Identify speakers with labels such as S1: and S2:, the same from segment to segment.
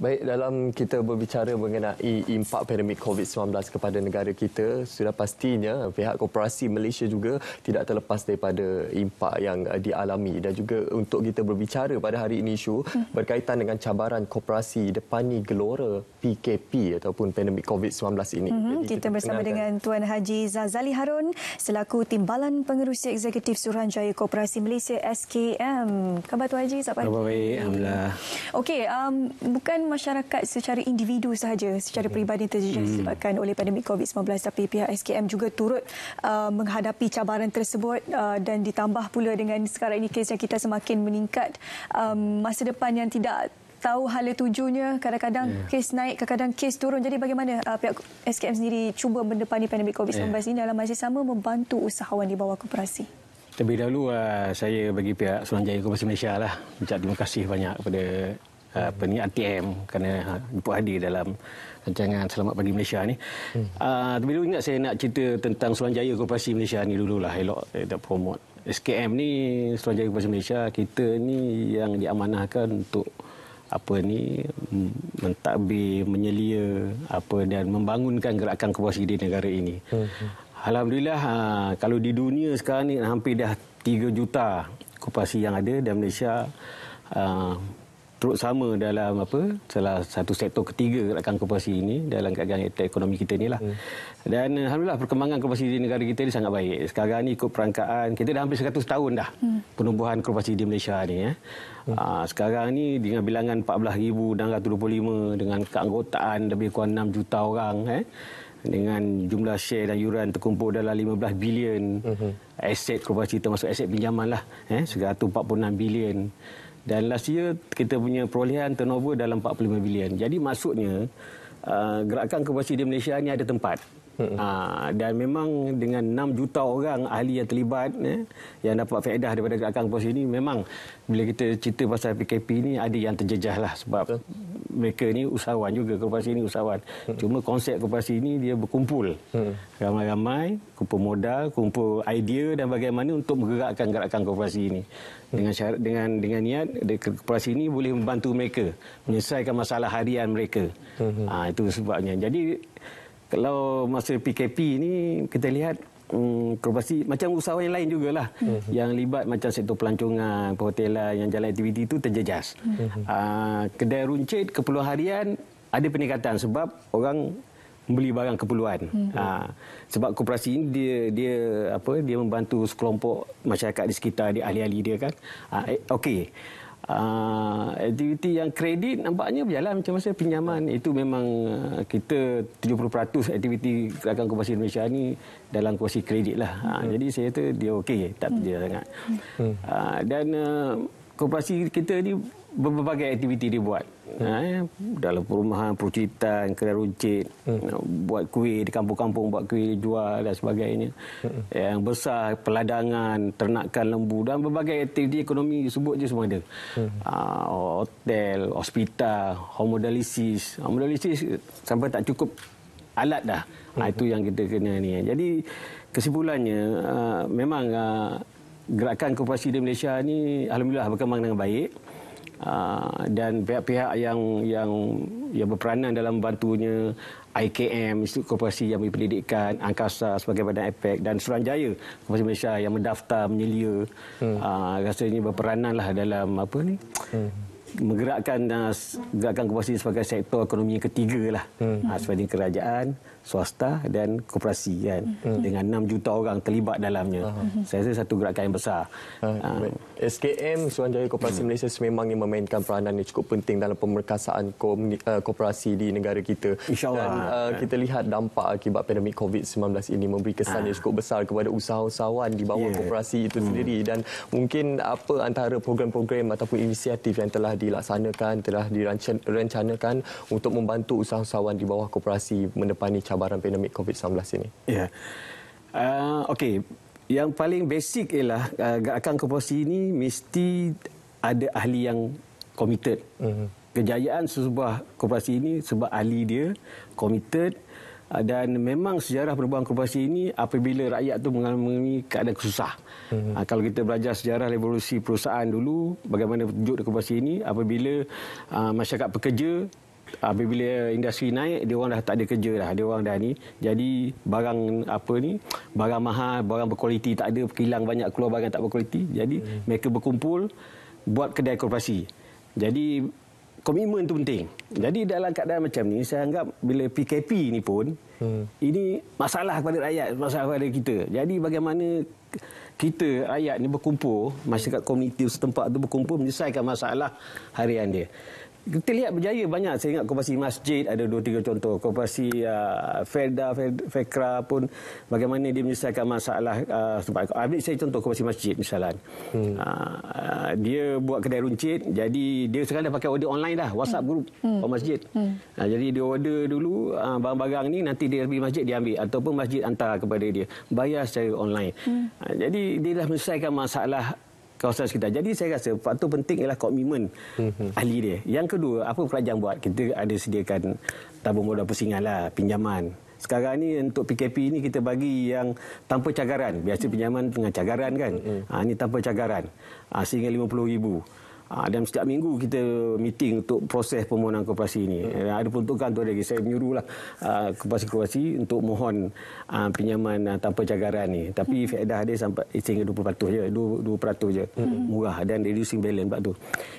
S1: Baik, dalam kita berbicara mengenai impak pandemik COVID-19 kepada negara kita, sudah pastinya pihak koperasi Malaysia juga tidak terlepas daripada impak yang eh, dialami. Dan juga untuk kita berbicara pada hari ini, Syu, hmm. berkaitan dengan cabaran koperasi depani gelora PKP ataupun pandemik COVID-19 ini. Mm-hmm. kita, kita bersama kenalkan. dengan
S2: Tuan Haji Zazali Harun selaku Timbalan Pengerusi Eksekutif Suruhanjaya Koperasi Malaysia SKM. Khabar Tuan Haji, selamat Khabar
S3: baik, Alhamdulillah.
S2: Okey, um, bukan masyarakat secara individu sahaja, secara okay. peribadi terjejas hmm. disebabkan oleh pandemik COVID-19 tapi pihak SKM juga turut uh, menghadapi cabaran tersebut uh, dan ditambah pula dengan sekarang ini kes yang kita semakin meningkat um, masa depan yang tidak tahu hala tujuhnya kadang-kadang yeah. kes naik kadang-kadang kes turun jadi bagaimana uh, pihak SKM sendiri cuba mendepani pandemik COVID-19 yeah. ini dalam masa sama membantu usahawan di bawah koperasi
S3: terlebih dahulu uh, saya bagi pihak Suruhanjaya Koperasi Malaysia lah ucap terima kasih banyak kepada Eh, apa ni ATM kerana ha, Jepun hadir dalam rancangan Selamat Pagi Malaysia ni. Hmm. Uh, ingat saya nak cerita tentang Suruhan Jaya Malaysia ni dululah. Elok tak eh, promote. SKM ni Suruhan Jaya Malaysia kita ni yang diamanahkan untuk apa ni mentadbir menyelia apa dan membangunkan gerakan korporasi di negara ini. Hmm. Alhamdulillah ha, kalau di dunia sekarang ni hampir dah 3 juta korporasi yang ada dan Malaysia ha, turut sama dalam apa salah satu sektor ketiga rakan korporasi ini dalam keadaan ekonomi kita ni lah. Hmm. Dan alhamdulillah perkembangan korporasi di negara kita ini sangat baik. Sekarang ni ikut perangkaan kita dah hampir 100 tahun dah hmm. penubuhan korporasi di Malaysia ni ya. Hmm. Ah, sekarang ni dengan bilangan dan 14,625 dengan keanggotaan lebih kurang 6 juta orang eh dengan jumlah share dan yuran terkumpul dalam 15 bilion. Hmm. Aset korporasi termasuk aset pinjaman lah. Eh, 146 bilion dan last year kita punya perolehan turnover dalam 45 bilion. Jadi maksudnya uh, gerakan kebersihan di Malaysia ini ada tempat. Hmm. Aa, ah, dan memang dengan 6 juta orang ahli yang terlibat eh, yang dapat faedah daripada gerakan pos ini memang bila kita cerita pasal PKP ini ada yang terjejah lah sebab Betul. mereka ni usahawan juga koperasi ini usahawan hmm. cuma konsep koperasi ini dia berkumpul hmm. ramai-ramai kumpul modal kumpul idea dan bagaimana untuk menggerakkan gerakan koperasi ini mm. dengan syarat dengan dengan niat koperasi ini boleh membantu mereka menyelesaikan masalah harian mereka hmm. Aa, ah, itu sebabnya jadi kalau masa PKP ini kita lihat Hmm, probasi macam usahawan yang lain jugalah mm-hmm. yang libat macam sektor pelancongan perhotelan yang jalan aktiviti itu terjejas mm-hmm. uh, kedai runcit keperluan harian ada peningkatan sebab orang membeli barang keperluan mm-hmm. uh, sebab koperasi ini dia dia apa dia membantu sekelompok masyarakat di sekitar dia ahli-ahli dia kan uh, okey Ah, aktiviti yang kredit nampaknya berjalan macam masa pinjaman ya. itu memang ah, kita 70% aktiviti gerakan kuasi Indonesia ni dalam kuasi kredit lah. Ah, hmm. jadi saya kata dia okey tak terjadi hmm. sangat. Hmm. dan uh, kooperasi kita ni berbagai aktiviti dia buat. Ha, ya. Dalam perumahan, perucitan, kedai runcit, hmm. buat kuih di kampung-kampung, buat kuih jual dan sebagainya. Hmm. Yang besar, peladangan, ternakan lembu dan berbagai aktiviti ekonomi disebut je semua ada. Hmm. Ha, hotel, hospital, homodalisis, homodalisis sampai tak cukup alat dah. Ha, itu hmm. yang kita kena ni. Jadi kesimpulannya ah, memang gerakan koperasi di Malaysia ni alhamdulillah berkembang dengan baik. Ah, dan pihak-pihak yang yang yang berperanan dalam bantunya IKM Institut Korporasi yang Pendidikan Angkasa sebagai badan APEC dan Suranjaya Korporasi Malaysia yang mendaftar menyelia hmm. aa, ah, rasanya berperananlah dalam apa ni hmm menggerakkan uh, gerakan kooperasi sebagai sektor ekonomi ketiga lah hmm. uh, kerajaan swasta dan
S1: koperasi kan hmm. dengan 6 juta orang terlibat dalamnya. Uh-huh. Saya rasa satu gerakan yang besar. uh ha, ah. Uh. SKM Suruhanjaya Koperasi hmm. Malaysia memang yang memainkan peranan yang cukup penting dalam pemerkasaan eh, koperasi di negara kita. InsyaAllah. Dan uh, uh. kita lihat dampak akibat pandemik COVID-19 ini memberi kesan uh. yang ah. cukup besar kepada usahawan di bawah yeah. koperasi itu hmm. sendiri dan mungkin apa antara program-program ataupun inisiatif yang telah dilaksanakan, telah dirancangkan untuk membantu usahawan di bawah koperasi mendepani cabaran pandemik COVID-19 ini.
S3: Ya. Yeah. Uh, Okey, yang paling basic ialah uh, gerakan kooperasi ini mesti ada ahli yang komited. Mm -hmm. Kejayaan sebuah kooperasi ini sebab ahli dia komited. uh, ah, dan memang sejarah perubahan kooperasi ini apabila rakyat tu mengalami keadaan susah. Mm -hmm. uh, ah, kalau kita belajar sejarah revolusi perusahaan dulu, bagaimana tunjuk kooperasi ini apabila uh, masyarakat pekerja bila industri naik dia orang dah tak ada kerja dah dia orang dah ni jadi barang apa ni barang mahal barang berkualiti tak ada hilang banyak keluar barang tak berkualiti jadi hmm. mereka berkumpul buat kedai korporasi jadi komitmen tu penting jadi dalam keadaan macam ni saya anggap bila PKP ni pun hmm. ini masalah kepada rakyat masalah kepada kita jadi bagaimana kita rakyat ni berkumpul masyarakat komuniti setempat tu berkumpul menyelesaikan masalah harian dia kita lihat berjaya banyak saya ingat koperasi masjid ada dua tiga contoh koperasi uh, Felda Fekra pun bagaimana dia menyelesaikan masalah uh, sebab ambil saya contoh koperasi masjid misalnya hmm. Uh, uh, dia buat kedai runcit jadi dia sekarang dah pakai order online dah WhatsApp hmm. group hmm. orang masjid hmm. uh, jadi dia order dulu uh, barang-barang ni nanti dia pergi masjid dia ambil ataupun masjid hantar kepada dia bayar secara online hmm. uh, jadi dia dah menyelesaikan masalah kawasan sekitar. Jadi saya rasa faktor penting ialah komitmen hmm. ahli dia. Yang kedua, apa kerajaan buat? Kita ada sediakan tabung modal pusingan lah, pinjaman. Sekarang ni untuk PKP ni kita bagi yang tanpa cagaran. Biasa pinjaman dengan cagaran kan. Hmm. Ha, ah, ini tanpa cagaran. Ha, sehingga RM50,000. Ah, dan setiap minggu kita meeting untuk proses permohonan koperasi ini. Hmm. Eh, ada peruntukan tu ada lagi. Saya menyuruhlah ah, koperasi-koperasi untuk mohon aa, ah, pinjaman aa, tanpa cagaran ini. Tapi hmm. faedah dia sampai sehingga 20% je. 2%, 2% je. Hmm. Murah dan reducing balance sebab tu.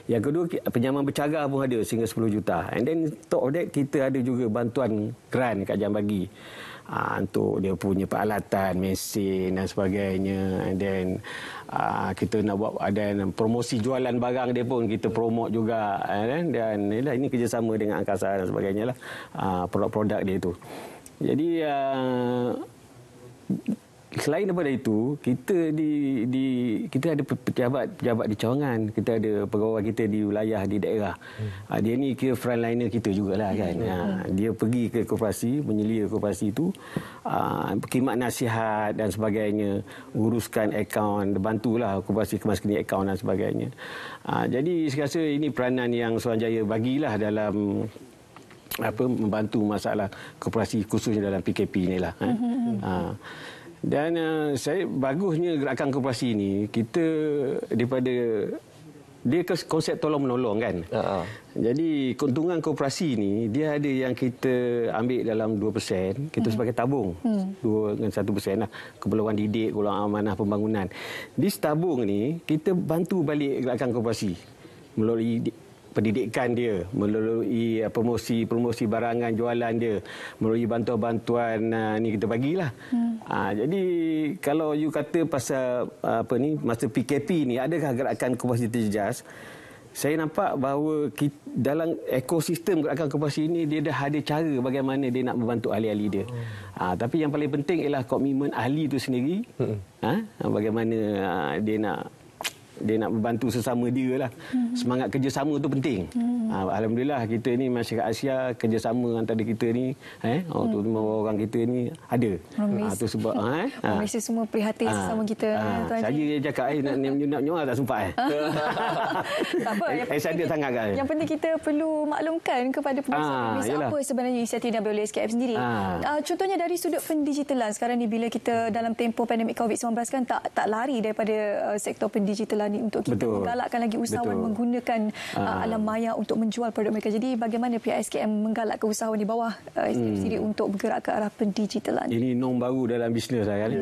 S3: Yang kedua, pinjaman bercagar pun ada sehingga 10 juta. And then top of that, kita ada juga bantuan grant kat Jambagi. Bagi uh, untuk dia punya peralatan, mesin dan sebagainya. And then uh, kita nak buat ada promosi jualan barang dia pun kita promote juga uh, dan inilah ini kerjasama dengan angkasa dan sebagainya lah uh, produk-produk dia tu. Jadi uh, selain daripada itu kita di di kita ada pejabat pejabat di cawangan kita ada pegawai kita di wilayah di daerah hmm. Ah, dia ni kira frontliner kita juga hmm. kan hmm. Ah, dia pergi ke koperasi menyelia koperasi itu ah, berkhidmat nasihat dan sebagainya uruskan akaun bantulah koperasi kemas kini akaun dan sebagainya jadi saya rasa ini peranan yang Suan Jaya bagilah dalam apa membantu masalah koperasi khususnya dalam PKP ini lah, kan. hmm. Hmm. Hmm. Dan uh, saya bagusnya gerakan koperasi ini kita daripada dia konsep tolong menolong kan. Uh -huh. Jadi keuntungan koperasi ini dia ada yang kita ambil dalam 2% kita hmm. sebagai tabung. Hmm. 2 dengan 1% lah keperluan didik, keperluan amanah pembangunan. Di tabung ni kita bantu balik gerakan koperasi melalui pendidikan dia melalui promosi-promosi eh, barangan jualan dia melalui bantuan-bantuan ah, ni kita bagilah. Hmm. Uh, jadi kalau you kata pasal ah, apa ni masa PKP ni adakah gerakan kompetisi terjejas? Saya nampak bahawa kita, dalam ekosistem gerakan kompetisi ini dia dah ada cara bagaimana dia nak membantu ahli-ahli dia. Hmm. tapi yang paling penting ialah komitmen ahli itu sendiri. Hmm. Uh, bagaimana uh, dia nak dia nak membantu sesama dia lah. Hmm. Semangat kerjasama tu penting. Hmm. Ha, Alhamdulillah kita ni masyarakat Asia kerjasama antara kita ni eh oh, tu hmm. lima orang kita ni ada.
S2: Ha, tu sebab ha, eh. Ha. semua prihatin ha. sesama kita. Ha. Eh, Saya
S3: dia cakap eh nak nak, nak nyawa tak sempat eh.
S2: tak apa. Eh, eh,
S3: Saya sangat kan. Yang
S2: penting kita perlu maklumkan kepada pemirsa ha, apa sebenarnya inisiatif yang oleh SKF sendiri. Ha. Uh, contohnya dari sudut pendigitalan lah, sekarang ni bila kita dalam tempoh pandemik COVID-19 kan tak tak lari daripada uh, sektor pendigitalan ni untuk kita Betul. menggalakkan lagi usahawan Betul. menggunakan uh, alam maya untuk menjual produk mereka. Jadi bagaimana pihak SKM menggalakkan usahawan di bawah uh, ah, SKM hmm. sendiri untuk bergerak ke arah pendigitalan?
S3: Ini norm baru dalam bisnes saya lah kan.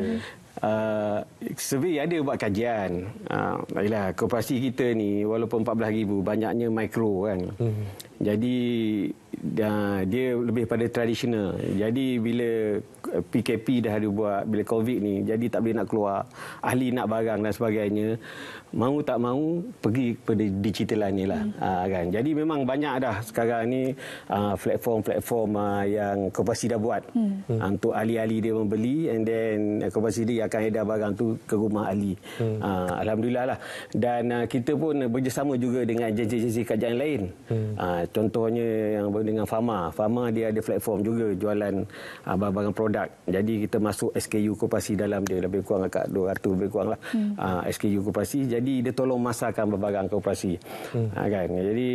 S3: Uh, survey ada buat kajian. Uh, Baiklah, koperasi kita ni walaupun 14,000 banyaknya mikro kan. Hmm. Jadi dia lebih pada tradisional. Jadi bila PKP dah ada buat, bila COVID ni, jadi tak boleh nak keluar, ahli nak barang dan sebagainya, mau tak mau pergi kepada digitalan ni lah. Hmm. Ah, kan? Jadi memang banyak dah sekarang ni ah, platform-platform ah, yang Kopasi dah buat hmm. untuk ahli-ahli dia membeli and then Kopasi dia akan edar barang tu ke rumah ahli. Hmm. Alhamdulillah lah. Dan kita pun bekerjasama juga dengan jenis-jenis kajian lain. Hmm contohnya yang dengan Fama, Fama dia ada platform juga jualan uh, barang-barang produk. Jadi kita masuk SKU kooperasi dalam dia lebih kurang agak 200 lebih kurang lah hmm. Ah, SKU kooperasi. Jadi dia tolong masakan barang-barang kooperasi. Hmm. Ah, kan? Jadi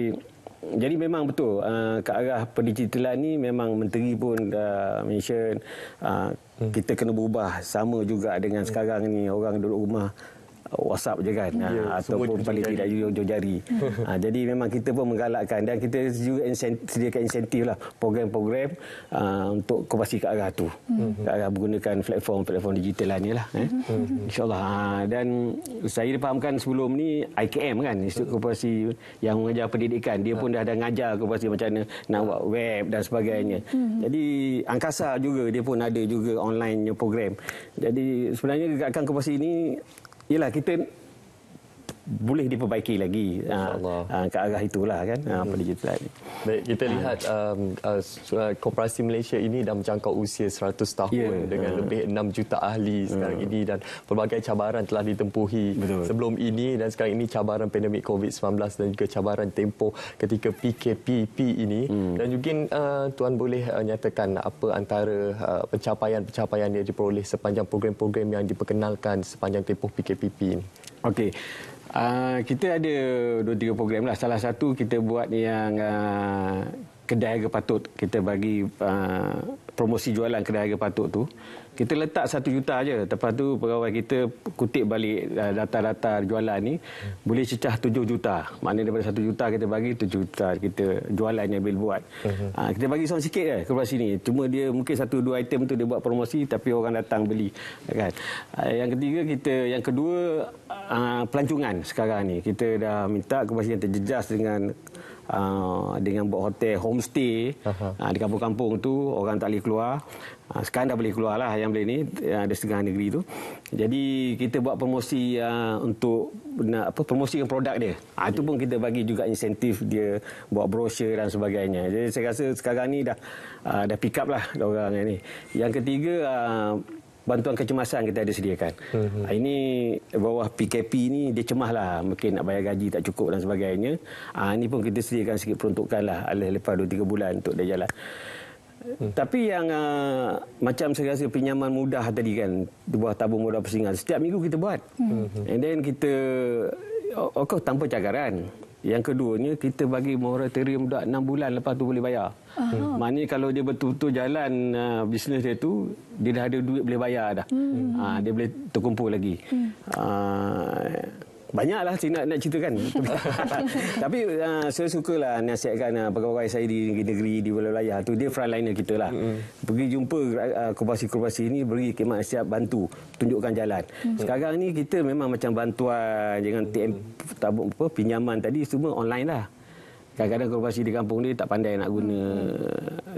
S3: jadi memang betul uh, ke arah pendigitalan ni memang menteri pun dah mention hmm. kita kena berubah sama juga dengan hmm. sekarang ni orang duduk rumah WhatsApp je kan yeah, ya, uh, ataupun paling tidak hujung jari. uh, jadi memang kita pun menggalakkan dan kita juga insentif, sediakan insentif lah program-program uh, untuk kepasti ke arah tu. Mm-hmm. arah menggunakan platform-platform digital lah ni lah. Eh. Mm-hmm. InsyaAllah. Uh, dan saya fahamkan sebelum ni IKM kan Institut Kooperasi yang mengajar pendidikan. Dia pun dah ada ngajar kooperasi macam mana nak buat web dan sebagainya. Mm-hmm. Jadi angkasa juga dia pun ada juga online program. Jadi sebenarnya gerakan kooperasi ini Yelah kita
S1: boleh diperbaiki lagi uh, uh, ke arah itulah kan uh, ah, hmm. pendigitalan ini. Baik, kita lihat um, uh, uh, Koperasi Malaysia ini dah menjangkau usia 100 tahun yeah. dengan uh. lebih 6 juta ahli uh. sekarang ini dan pelbagai cabaran telah ditempuhi Betul. sebelum ini dan sekarang ini cabaran pandemik COVID-19 dan juga cabaran tempoh ketika PKPP ini hmm. dan juga uh, Tuan boleh uh, nyatakan apa antara uh, pencapaian-pencapaian yang diperoleh sepanjang program-program yang diperkenalkan sepanjang tempoh PKPP ini. Okey.
S3: Uh, kita ada dua tiga program lah. Salah satu kita buat yang uh, kedai harga patut. Kita bagi uh, promosi jualan kedai harga patut tu kita letak satu juta aja. Lepas tu pegawai kita kutip balik eh, data-data jualan ni hmm. boleh cecah tujuh juta. Maknanya daripada satu juta kita bagi tujuh juta kita jualan yang bil buat. Hmm. Ha, kita bagi sound sikit lah kepada sini. Cuma dia mungkin satu dua item tu dia buat promosi tapi orang datang beli. Kan? Ah, yang ketiga kita yang kedua ha, pelancongan sekarang ni. Kita dah minta kepada yang terjejas dengan Ah, dengan buat hotel homestay uh -huh. uh, di kampung-kampung tu orang tak boleh keluar. Uh, sekarang dah boleh keluar lah yang boleh ni uh, ah, di setengah negeri tu. Jadi kita buat promosi uh, untuk nak apa promosikan produk dia. Ha, itu pun kita bagi juga insentif dia buat brosur dan sebagainya. Jadi saya rasa sekarang ni dah uh, dah pick up lah orang ni. Yang ketiga uh, bantuan kecemasan kita ada sediakan. Hmm. Ini bawah PKP ini dia lah, mungkin nak bayar gaji tak cukup dan sebagainya. Ah, ini pun kita sediakan sikit peruntukanlah lepas 2 3 bulan untuk dia jalan. Hmm. Tapi yang ah, macam saya rasa pinjaman mudah tadi kan, di bawah tabung modal persinggahan setiap minggu kita buat. Hmm. And then kita Oh, oh, tanpa cagaran. Yang keduanya, kita bagi moratorium dah 6 bulan lepas tu boleh bayar. Aha. Hmm. Maknanya kalau dia betul-betul jalan uh, bisnes dia tu, dia dah ada duit boleh bayar dah. Hmm. Uh, dia boleh terkumpul lagi. Hmm. Uh, Banyaklah saya nak, nak ceritakan. Tapi uh, saya sukalah nasihatkan uh, pegawai saya di negeri, di wilayah tu Dia frontliner kita lah. Mm-hmm. Pergi jumpa uh, ah, korporasi kubasi ini, beri khidmat siap bantu, tunjukkan jalan. Mm-hmm. Sekarang ni kita memang macam bantuan dengan TM, tabung, apa, pinjaman tadi semua online lah. Kadang-kadang kubasi di kampung ni tak pandai nak guna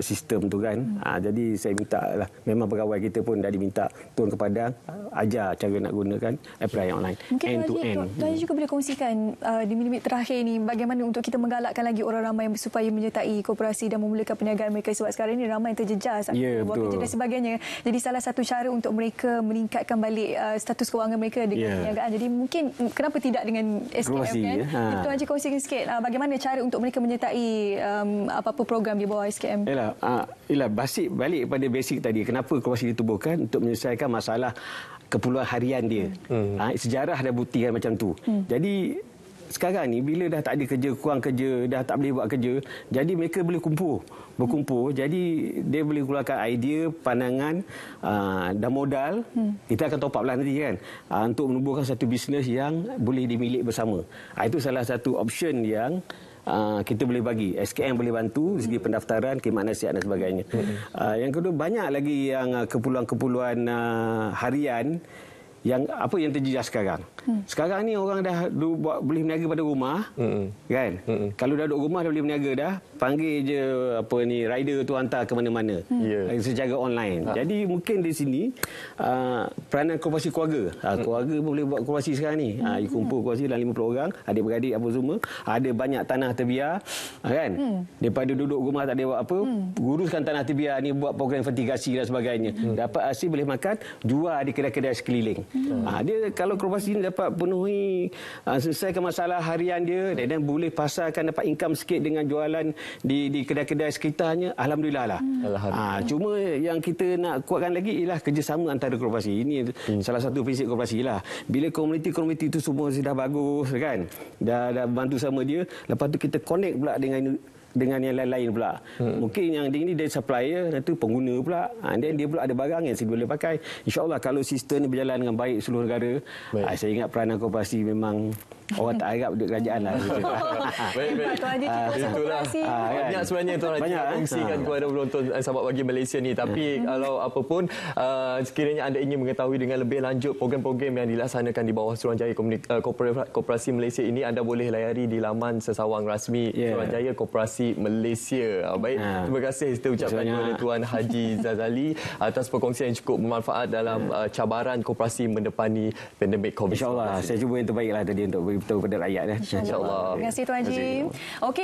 S3: sistem tu kan. Hmm. Ha, jadi saya minta lah, memang pegawai kita pun dah diminta turun ke Padang, uh, ajar cara nak gunakan apply online. Mungkin end to lagi, end. Tuan hmm. juga
S2: boleh kongsikan uh, di minit terakhir ni bagaimana untuk kita menggalakkan lagi orang ramai yang supaya menyertai koperasi dan memulakan perniagaan mereka sebab sekarang ni ramai yang terjejas. Ya, yeah, betul. Dan sebagainya. Jadi salah satu cara untuk mereka meningkatkan balik uh, status kewangan mereka dengan yeah. perniagaan. Jadi mungkin mm, kenapa tidak dengan SKM Kruasi, kan? Ya. Ha. Tuan Haji kongsikan sikit uh, bagaimana cara untuk mereka menyertai um, apa-apa program di bawah SKM.
S3: Yalah, uh, ialah basic balik kepada basic tadi kenapa kuasa ditubuhkan untuk menyelesaikan masalah kepulauan harian dia hmm. uh, sejarah dah buktikan macam tu hmm. jadi sekarang ni bila dah tak ada kerja kurang kerja dah tak boleh buat kerja jadi mereka boleh kumpul berkumpul hmm. jadi dia boleh keluarkan idea pandangan uh, dan modal hmm. kita akan top up lah nanti kan uh, untuk menubuhkan satu bisnes yang boleh dimiliki bersama uh, itu salah satu option yang uh, kita boleh bagi SKM boleh bantu dari segi pendaftaran kemanusiaan dan sebagainya uh, yang kedua banyak lagi yang uh, ah, kepuluhan uh, harian yang apa yang terjadi sekarang. Hmm. Sekarang ni orang dah du, buat beli berniaga pada rumah, hmm. kan? Hmm. Kalau dah duduk rumah dah beli berniaga dah, panggil je apa ni rider tu hantar ke mana-mana. Hmm. Yeah. Ya. Secara online. Ha. Jadi mungkin di sini aa, ah, peranan koperasi keluarga. Ha, keluarga hmm. pun boleh buat koperasi sekarang ni. Ha, hmm. kumpul koperasi dalam 50 orang, adik-beradik apa semua, ada banyak tanah terbiar, kan? Hmm. Daripada duduk rumah tak ada buat apa, hmm. guruskan tanah terbiar ni buat program fertigasi dan sebagainya. Hmm. Dapat hasil boleh makan, jual di kedai-kedai sekeliling. Hmm. Hmm. Ha, dia kalau korporasi ini dapat penuhi ha, selesaikan masalah harian dia dan, dan boleh pasarkan dapat income sikit dengan jualan di di kedai-kedai sekitarnya alhamdulillah lah. Hmm. Ha, cuma yang kita nak kuatkan lagi ialah kerjasama antara korporasi. Ini hmm. salah satu prinsip korporasi lah. Bila komuniti-komuniti itu semua sudah bagus kan. Dah dah bantu sama dia, lepas tu kita connect pula dengan dengan yang lain-lain pula. Hmm. Mungkin yang ini dari supplier, nanti pengguna pula. And ha, then dia pula ada barang yang boleh pakai. InsyaAllah kalau sistem ini berjalan dengan baik seluruh negara, baik. Ha, saya ingat peranan koperasi memang
S1: Orang tak harap duit kerajaan lah. Baik-baik. Tuan Haji, terima kasih. Banyak sebenarnya Tuan Haji yang eh? kongsikan ah. kepada penonton eh, sahabat bagi Malaysia ni. Tapi hmm. kalau apapun, ah, sekiranya anda ingin mengetahui dengan lebih lanjut program-program yang dilaksanakan di bawah Suruhanjaya ah, koperasi Malaysia ini, anda boleh layari di laman sesawang rasmi ya. Suruhanjaya Koperasi Malaysia. Baik, terima kasih. Kita ucapkan kepada Tuan Haji Zazali atas perkongsian yang cukup bermanfaat dalam ya. cabaran koperasi mendepani pandemik COVID-19. InsyaAllah, saya cuba yang terbaiklah tadi untuk beri beritahu kepada rakyat. Eh. InsyaAllah. Terima kasih Tuan Jim.
S2: Okey.